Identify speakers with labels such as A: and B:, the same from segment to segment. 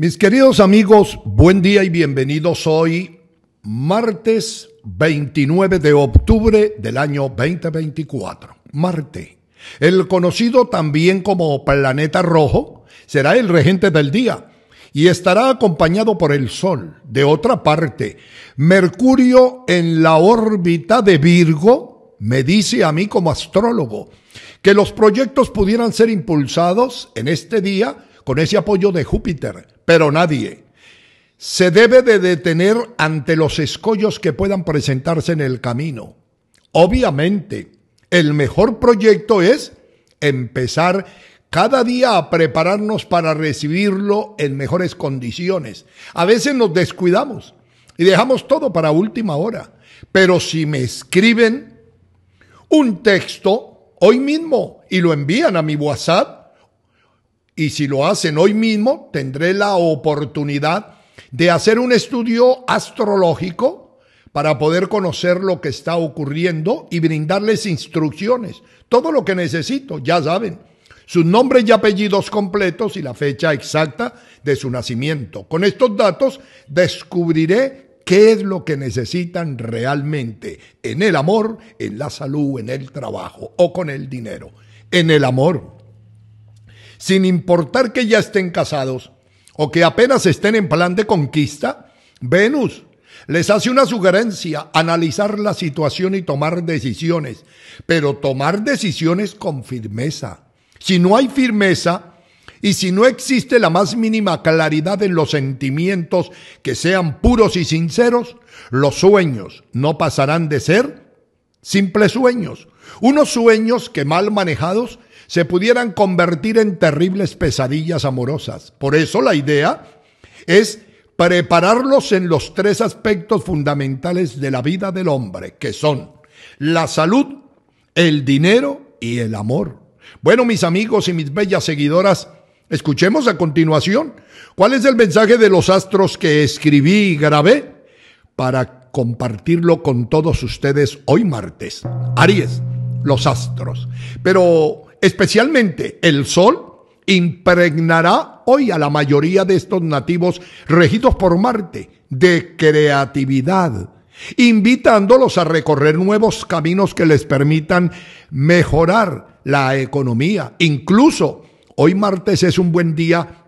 A: Mis queridos amigos, buen día y bienvenidos hoy, martes 29 de octubre del año 2024. Marte, el conocido también como planeta rojo, será el regente del día y estará acompañado por el Sol. De otra parte, Mercurio en la órbita de Virgo me dice a mí como astrólogo que los proyectos pudieran ser impulsados en este día con ese apoyo de Júpiter pero nadie. Se debe de detener ante los escollos que puedan presentarse en el camino. Obviamente, el mejor proyecto es empezar cada día a prepararnos para recibirlo en mejores condiciones. A veces nos descuidamos y dejamos todo para última hora. Pero si me escriben un texto hoy mismo y lo envían a mi WhatsApp, y si lo hacen hoy mismo, tendré la oportunidad de hacer un estudio astrológico para poder conocer lo que está ocurriendo y brindarles instrucciones. Todo lo que necesito, ya saben, sus nombres y apellidos completos y la fecha exacta de su nacimiento. Con estos datos descubriré qué es lo que necesitan realmente en el amor, en la salud, en el trabajo o con el dinero. En el amor, sin importar que ya estén casados o que apenas estén en plan de conquista, Venus les hace una sugerencia, analizar la situación y tomar decisiones, pero tomar decisiones con firmeza. Si no hay firmeza y si no existe la más mínima claridad en los sentimientos que sean puros y sinceros, los sueños no pasarán de ser simples sueños, unos sueños que mal manejados se pudieran convertir en terribles pesadillas amorosas. Por eso la idea es prepararlos en los tres aspectos fundamentales de la vida del hombre, que son la salud, el dinero y el amor. Bueno, mis amigos y mis bellas seguidoras, escuchemos a continuación cuál es el mensaje de los astros que escribí y grabé para compartirlo con todos ustedes hoy martes. Aries, los astros. Pero Especialmente el sol impregnará hoy a la mayoría de estos nativos regidos por Marte de creatividad, invitándolos a recorrer nuevos caminos que les permitan mejorar la economía. Incluso hoy martes es un buen día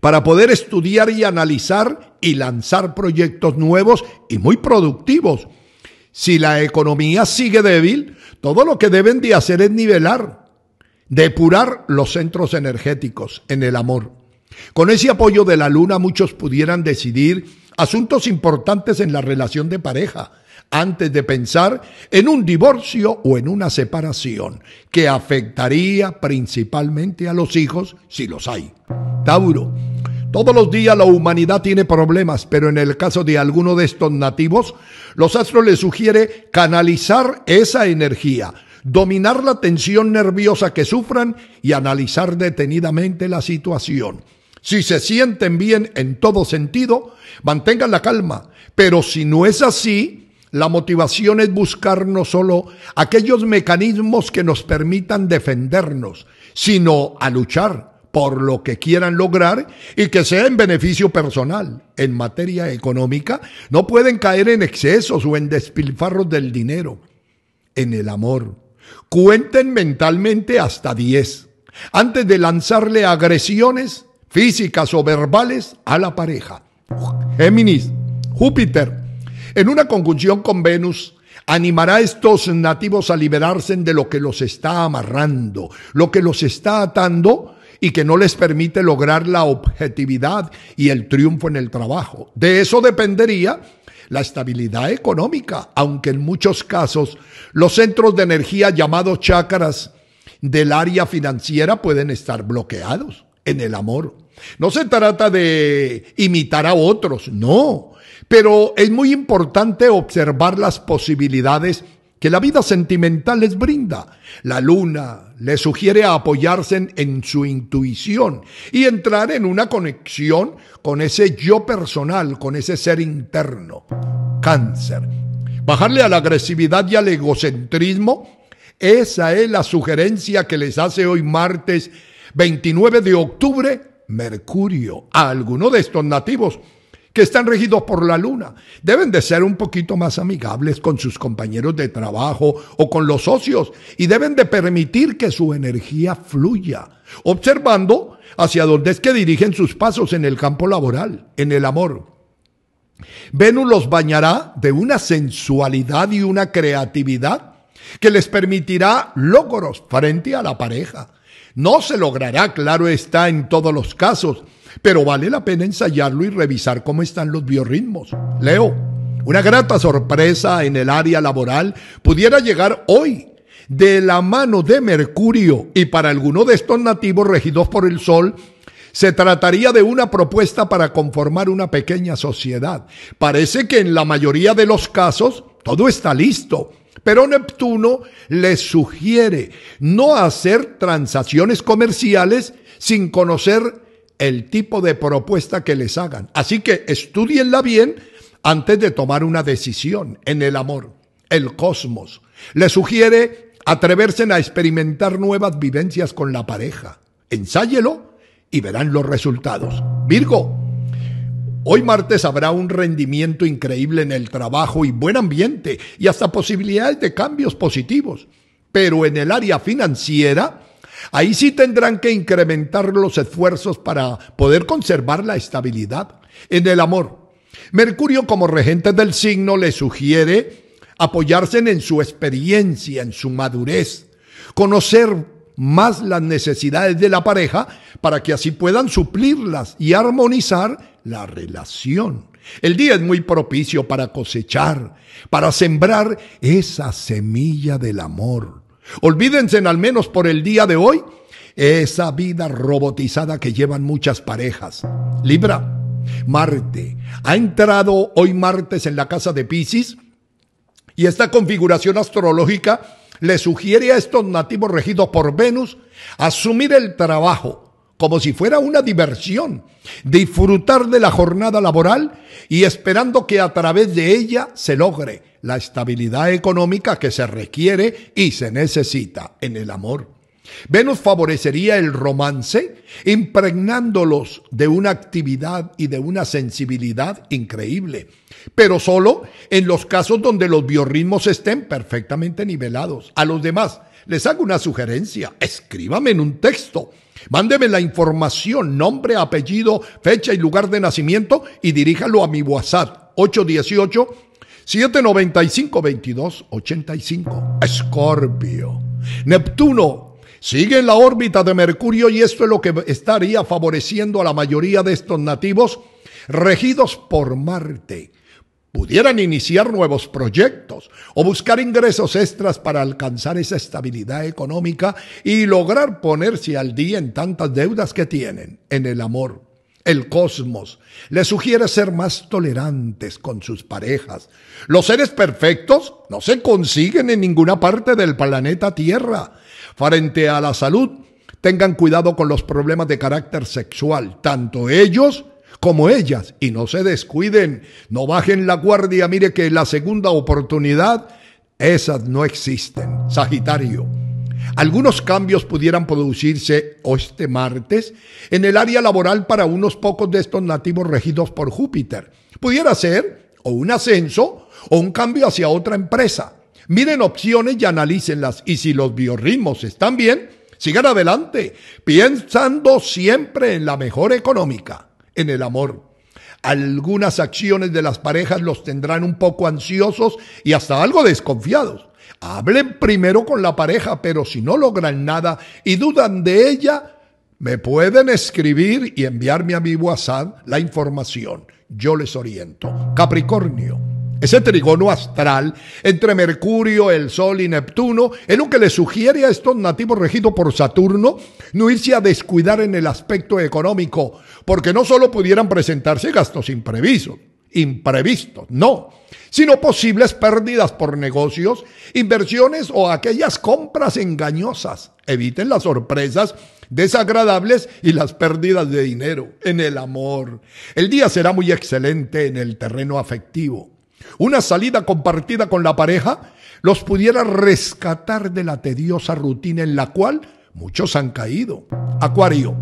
A: para poder estudiar y analizar y lanzar proyectos nuevos y muy productivos si la economía sigue débil, todo lo que deben de hacer es nivelar, depurar los centros energéticos en el amor. Con ese apoyo de la luna muchos pudieran decidir asuntos importantes en la relación de pareja antes de pensar en un divorcio o en una separación que afectaría principalmente a los hijos si los hay. Tauro, todos los días la humanidad tiene problemas, pero en el caso de alguno de estos nativos, los astros les sugiere canalizar esa energía, dominar la tensión nerviosa que sufran y analizar detenidamente la situación. Si se sienten bien en todo sentido, mantengan la calma, pero si no es así, la motivación es buscar no solo aquellos mecanismos que nos permitan defendernos, sino a luchar, por lo que quieran lograr y que sea en beneficio personal. En materia económica, no pueden caer en excesos o en despilfarros del dinero. En el amor, cuenten mentalmente hasta 10 antes de lanzarle agresiones físicas o verbales a la pareja. Géminis, Júpiter, en una conjunción con Venus, animará a estos nativos a liberarse de lo que los está amarrando, lo que los está atando y que no les permite lograr la objetividad y el triunfo en el trabajo. De eso dependería la estabilidad económica, aunque en muchos casos los centros de energía llamados chácaras del área financiera pueden estar bloqueados en el amor. No se trata de imitar a otros, no, pero es muy importante observar las posibilidades que la vida sentimental les brinda. La luna les sugiere apoyarse en, su intuición y entrar en una conexión con ese yo personal, con ese ser interno. Cáncer. Bajarle a la agresividad y al egocentrismo, esa es la sugerencia que les hace hoy martes 29 de octubre Mercurio a alguno de estos nativos que están regidos por la luna, deben de ser un poquito más amigables con sus compañeros de trabajo o con los socios y deben de permitir que su energía fluya, observando hacia dónde es que dirigen sus pasos en el campo laboral, en el amor. Venus los bañará de una sensualidad y una creatividad que les permitirá logros frente a la pareja. No se logrará, claro está, en todos los casos, pero vale la pena ensayarlo y revisar cómo están los biorritmos. Leo, una grata sorpresa en el área laboral pudiera llegar hoy de la mano de Mercurio y para alguno de estos nativos regidos por el Sol, se trataría de una propuesta para conformar una pequeña sociedad. Parece que en la mayoría de los casos todo está listo, pero Neptuno les sugiere no hacer transacciones comerciales sin conocer el tipo de propuesta que les hagan. Así que estudienla bien antes de tomar una decisión en el amor. El cosmos les sugiere atreverse a experimentar nuevas vivencias con la pareja. Ensáyelo y verán los resultados. Virgo, hoy martes habrá un rendimiento increíble en el trabajo y buen ambiente y hasta posibilidades de cambios positivos. Pero en el área financiera, Ahí sí tendrán que incrementar los esfuerzos para poder conservar la estabilidad en el amor. Mercurio como regente del signo le sugiere apoyarse en su experiencia, en su madurez, conocer más las necesidades de la pareja para que así puedan suplirlas y armonizar la relación. El día es muy propicio para cosechar, para sembrar esa semilla del amor Olvídense al menos por el día de hoy esa vida robotizada que llevan muchas parejas. Libra, Marte, ha entrado hoy martes en la casa de Pisces y esta configuración astrológica le sugiere a estos nativos regidos por Venus asumir el trabajo como si fuera una diversión, disfrutar de la jornada laboral y esperando que a través de ella se logre la estabilidad económica que se requiere y se necesita en el amor. Venus favorecería el romance, impregnándolos de una actividad y de una sensibilidad increíble, pero solo en los casos donde los biorritmos estén perfectamente nivelados. A los demás, les hago una sugerencia, escríbame en un texto. Mándeme la información, nombre, apellido, fecha y lugar de nacimiento y diríjalo a mi WhatsApp 818 795-2285. Escorpio. Neptuno sigue en la órbita de Mercurio y esto es lo que estaría favoreciendo a la mayoría de estos nativos regidos por Marte. Pudieran iniciar nuevos proyectos o buscar ingresos extras para alcanzar esa estabilidad económica y lograr ponerse al día en tantas deudas que tienen en el amor. El cosmos les sugiere ser más tolerantes con sus parejas. Los seres perfectos no se consiguen en ninguna parte del planeta Tierra. Frente a la salud, tengan cuidado con los problemas de carácter sexual, tanto ellos como ellas, y no se descuiden, no bajen la guardia, mire que la segunda oportunidad, esas no existen. Sagitario. Algunos cambios pudieran producirse este martes en el área laboral para unos pocos de estos nativos regidos por Júpiter. Pudiera ser o un ascenso o un cambio hacia otra empresa. Miren opciones y analícenlas y si los biorritmos están bien, sigan adelante, pensando siempre en la mejor económica, en el amor. Algunas acciones de las parejas los tendrán un poco ansiosos y hasta algo desconfiados. Hablen primero con la pareja, pero si no logran nada y dudan de ella, me pueden escribir y enviarme a mi WhatsApp la información. Yo les oriento. Capricornio. Ese trigono astral entre Mercurio, el Sol y Neptuno es lo que le sugiere a estos nativos regidos por Saturno no irse a descuidar en el aspecto económico, porque no solo pudieran presentarse gastos imprevistos, imprevistos, no, sino posibles pérdidas por negocios, inversiones o aquellas compras engañosas. Eviten las sorpresas desagradables y las pérdidas de dinero en el amor. El día será muy excelente en el terreno afectivo. Una salida compartida con la pareja los pudiera rescatar de la tediosa rutina en la cual muchos han caído. Acuario.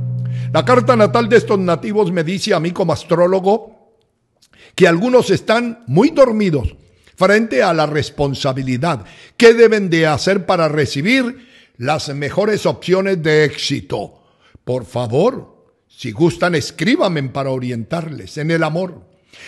A: La carta natal de estos nativos me dice a mí como astrólogo que algunos están muy dormidos frente a la responsabilidad que deben de hacer para recibir las mejores opciones de éxito. Por favor, si gustan, escríbanme para orientarles en el amor.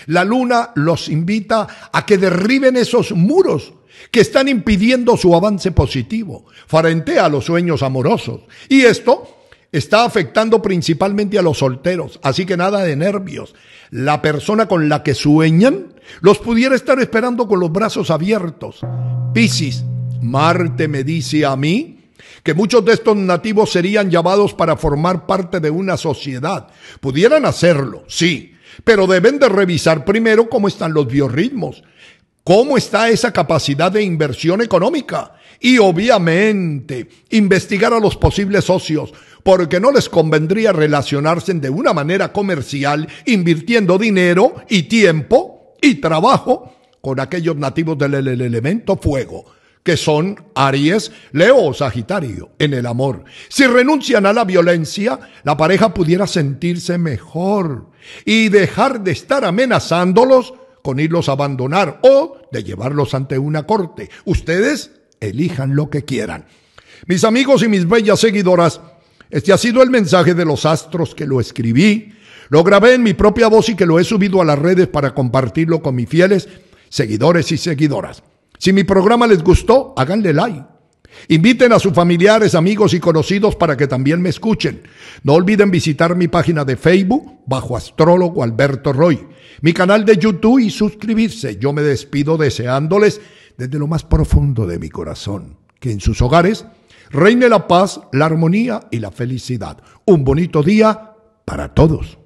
A: La luna los invita a que derriben esos muros que están impidiendo su avance positivo frente a los sueños amorosos. Y esto está afectando principalmente a los solteros, así que nada de nervios. La persona con la que sueñan los pudiera estar esperando con los brazos abiertos. Piscis, Marte me dice a mí que muchos de estos nativos serían llamados para formar parte de una sociedad. Pudieran hacerlo, sí, pero deben de revisar primero cómo están los biorritmos, cómo está esa capacidad de inversión económica y obviamente investigar a los posibles socios, porque no les convendría relacionarse de una manera comercial invirtiendo dinero y tiempo y trabajo con aquellos nativos del elemento fuego que son Aries, Leo o Sagitario en el amor. Si renuncian a la violencia, la pareja pudiera sentirse mejor y dejar de estar amenazándolos con irlos a abandonar o de llevarlos ante una corte. Ustedes elijan lo que quieran. Mis amigos y mis bellas seguidoras, este ha sido el mensaje de los astros que lo escribí, lo grabé en mi propia voz y que lo he subido a las redes para compartirlo con mis fieles seguidores y seguidoras. Si mi programa les gustó, háganle like. Inviten a sus familiares, amigos y conocidos para que también me escuchen. No olviden visitar mi página de Facebook bajo astrólogo Alberto Roy, mi canal de YouTube y suscribirse. Yo me despido deseándoles desde lo más profundo de mi corazón, que en sus hogares reine la paz, la armonía y la felicidad. Un bonito día para todos.